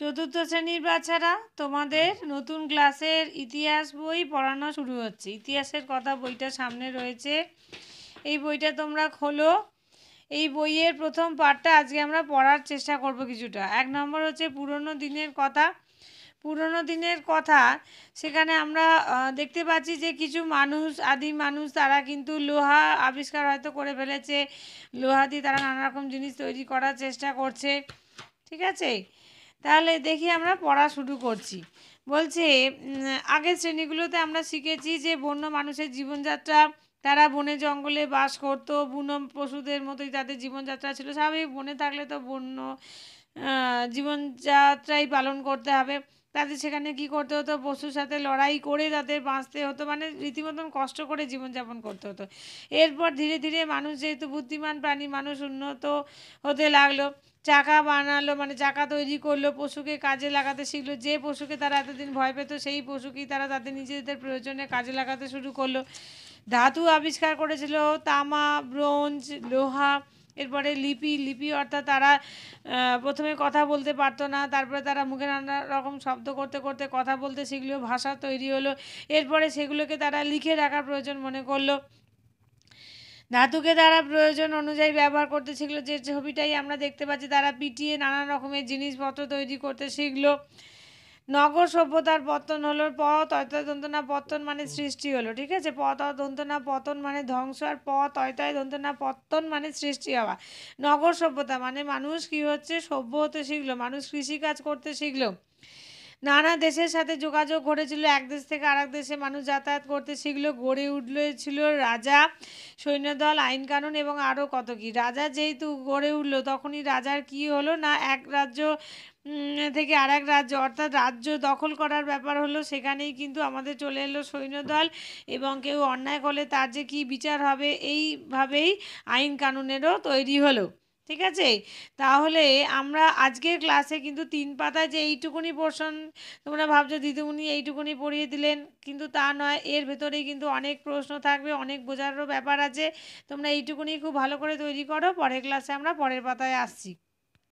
চতুর্থ শ্রেণীর বাচ্চারা তোমাদের হ্যাঁ। নতুন ক্লাসের ইতিহাস বই পড়ানো শুরু হচ্ছে ইতিহাসের কথা বইটা সামনে রয়েছে এই বইটা তোমরা খোলো এই বইয়ের প্রথম পাঠটা আজকে আমরা পড়ার চেষ্টা করব কিছুটা এক নম্বর হচ্ছে পুরনো দিনের কথা পুরনো দিনের কথা সেখানে আমরা দেখতে পাচ্ছি যে কিছু মানুষ আদি মানুষ তারা কিন্তু লোহা আবিষ্কার হয়তো করে ফেলেছে লোহা দিয়ে তারা নানা রকম জিনিস তৈরি করার চেষ্টা করছে ঠিক আছে তাহলে দেখি আমরা পড়া শুরু করছি বলছে আগের শ্রেণীগুলোতে আমরা শিখেছি যে বন্য মানুষের জীবনযাত্রা তারা বনে জঙ্গলে বাস করতো বুনো পশুদের মতোই তাদের জীবনযাত্রা ছিল স্বাভাবিক বনে থাকলে তো বন্য জীবনযাত্রাই পালন করতে হবে তাদের সেখানে কি করতে হতো পশুর সাথে লড়াই করে তাদের বাঁচতে হতো মানে রীতিমতন কষ্ট করে জীবনযাপন করতে হতো এরপর ধীরে ধীরে মানুষ যেহেতু বুদ্ধিমান প্রাণী মানুষ উন্নত হতে লাগলো চাকা বানালো মানে চাকা তৈরি করলো পশুকে কাজে লাগাতে শিখলো যে পশুকে তারা এতদিন ভয় পেত সেই পশুকেই তারা তাদের নিজেদের প্রয়োজনে কাজে লাগাতে শুরু করলো ধাতু আবিষ্কার করেছিল তামা ব্রোঞ্জ লোহা এরপরে লিপি লিপি অর্থাৎ তারা প্রথমে কথা বলতে পারতো না তারপরে তারা মুখে নানা রকম শব্দ করতে করতে কথা বলতে শিখলো ভাষা তৈরি হলো এরপরে সেগুলোকে তারা লিখে রাখার প্রয়োজন মনে করলো ধাতুকে তারা প্রয়োজন অনুযায়ী ব্যবহার করতে শিখলো যে ছবিটাই আমরা দেখতে পাচ্ছি তারা পিটিয়ে নানান রকমের জিনিসপত্র তৈরি করতে শিখলো নগর সভ্যতার পতন হলো পথ দন্তনা পতন মানে সৃষ্টি হলো ঠিক আছে পথ অত্যন্তনা পতন মানে ধ্বংস আর পথ দন্তনা পতন মানে সৃষ্টি হওয়া নগর সভ্যতা মানে মানুষ কি হচ্ছে সভ্য হতে শিখলো মানুষ কৃষিকাজ করতে শিখলো নানা দেশের সাথে যোগাযোগ ঘটেছিল এক দেশ থেকে আরেক দেশে মানুষ যাতায়াত করতে শিখলো গড়ে উঠলেছিল রাজা সৈন্যদল আইন কানুন এবং আরও কত কি রাজা যেহেতু গড়ে উঠলো তখনই রাজার কি হলো না এক রাজ্য থেকে আর এক রাজ্য অর্থাৎ রাজ্য দখল করার ব্যাপার হলো সেখানেই কিন্তু আমাদের চলে এলো সৈন্যদল এবং কেউ অন্যায় করলে তার যে কী বিচার হবে এইভাবেই আইন কানুনেরও তৈরি হলো ঠিক আছে তাহলে আমরা আজকের ক্লাসে কিন্তু তিন পাতায় যে এইটুকুনি পোর্শন তোমরা ভাবছো দিদিমণি এইটুকুনি পড়িয়ে দিলেন কিন্তু তা নয় এর ভেতরেই কিন্তু অনেক প্রশ্ন থাকবে অনেক বোঝারও ব্যাপার আছে তোমরা এইটুকুনি খুব ভালো করে তৈরি করো পরের ক্লাসে আমরা পরের পাতায় আসছি